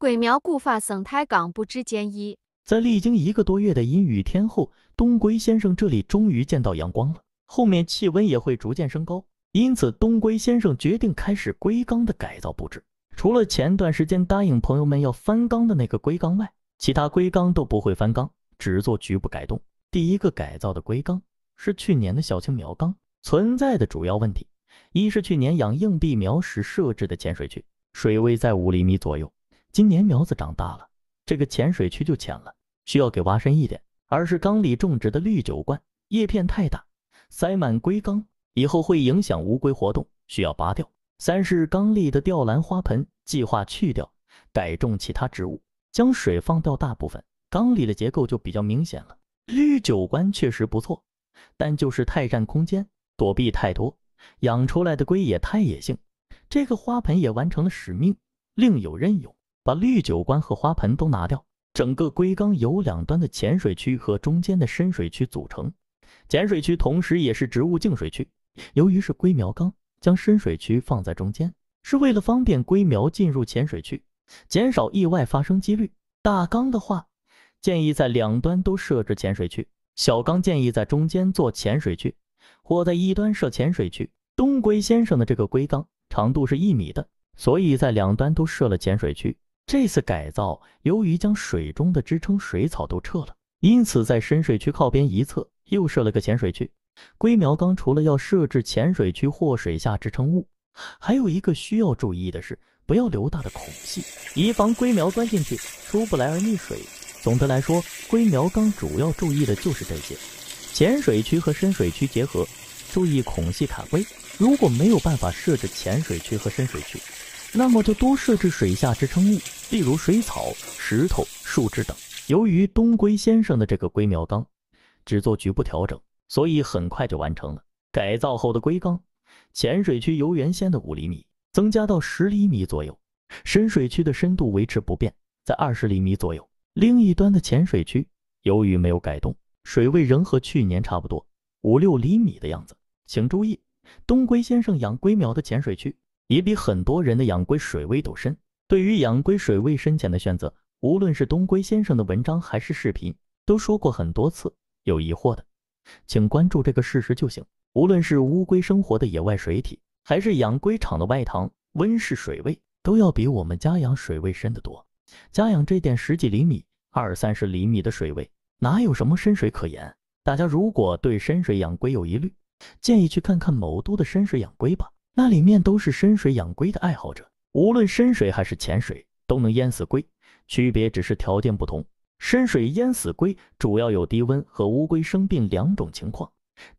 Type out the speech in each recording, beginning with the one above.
龟苗固发生态缸布置建议。在历经一个多月的阴雨天后，东龟先生这里终于见到阳光了。后面气温也会逐渐升高，因此东龟先生决定开始龟缸的改造布置。除了前段时间答应朋友们要翻缸的那个龟缸外，其他龟缸都不会翻缸，只做局部改动。第一个改造的龟缸是去年的小青苗缸，存在的主要问题，一是去年养硬币苗时设置的潜水区，水位在五厘米左右。今年苗子长大了，这个浅水区就浅了，需要给挖深一点。二是缸里种植的绿酒罐叶片太大，塞满龟缸以后会影响乌龟活动，需要拔掉。三是缸里的吊兰花盆计划去掉，改种其他植物，将水放掉大部分，缸里的结构就比较明显了。绿酒罐确实不错，但就是太占空间，躲避太多，养出来的龟也太野性。这个花盆也完成了使命，另有任用。把绿酒罐和花盆都拿掉。整个龟缸由两端的浅水区和中间的深水区组成。浅水区同时也是植物净水区。由于是龟苗缸，将深水区放在中间是为了方便龟苗进入浅水区，减少意外发生几率。大缸的话，建议在两端都设置浅水区；小缸建议在中间做浅水区，或在一端设浅水区。东龟先生的这个龟缸长度是一米的，所以在两端都设了浅水区。这次改造，由于将水中的支撑水草都撤了，因此在深水区靠边一侧又设了个浅水区。龟苗缸除了要设置浅水区或水下支撑物，还有一个需要注意的是，不要留大的孔隙，以防龟苗钻进去出不来而溺水。总的来说，龟苗缸主要注意的就是这些：浅水区和深水区结合，注意孔隙卡龟。如果没有办法设置浅水区和深水区，那么就多设置水下支撑物。例如水草、石头、树枝等。由于东龟先生的这个龟苗缸只做局部调整，所以很快就完成了改造后的龟缸。浅水区由原先的五厘米增加到十厘米左右，深水区的深度维持不变，在二十厘米左右。另一端的浅水区由于没有改动，水位仍和去年差不多，五六厘米的样子。请注意，东龟先生养龟苗的浅水区也比很多人的养龟水位都深。对于养龟水位深浅的选择，无论是东龟先生的文章还是视频，都说过很多次。有疑惑的，请关注这个事实就行。无论是乌龟生活的野外水体，还是养龟场的外塘、温室水位，都要比我们家养水位深得多。家养这点十几厘米、二三十厘米的水位，哪有什么深水可言？大家如果对深水养龟有疑虑，建议去看看某都的深水养龟吧，那里面都是深水养龟的爱好者。无论深水还是浅水都能淹死龟，区别只是条件不同。深水淹死龟主要有低温和乌龟生病两种情况，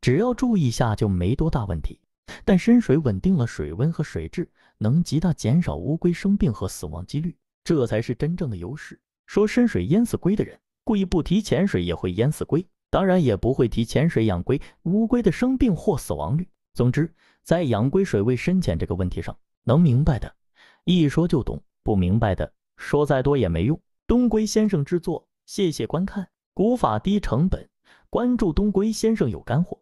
只要注意下就没多大问题。但深水稳定了水温和水质，能极大减少乌龟生病和死亡几率，这才是真正的优势。说深水淹死龟的人故意不提浅水也会淹死龟，当然也不会提浅水养龟乌龟的生病或死亡率。总之，在养龟水位深浅这个问题上，能明白的。一说就懂，不明白的说再多也没用。东归先生制作，谢谢观看。古法低成本，关注东归先生有干货。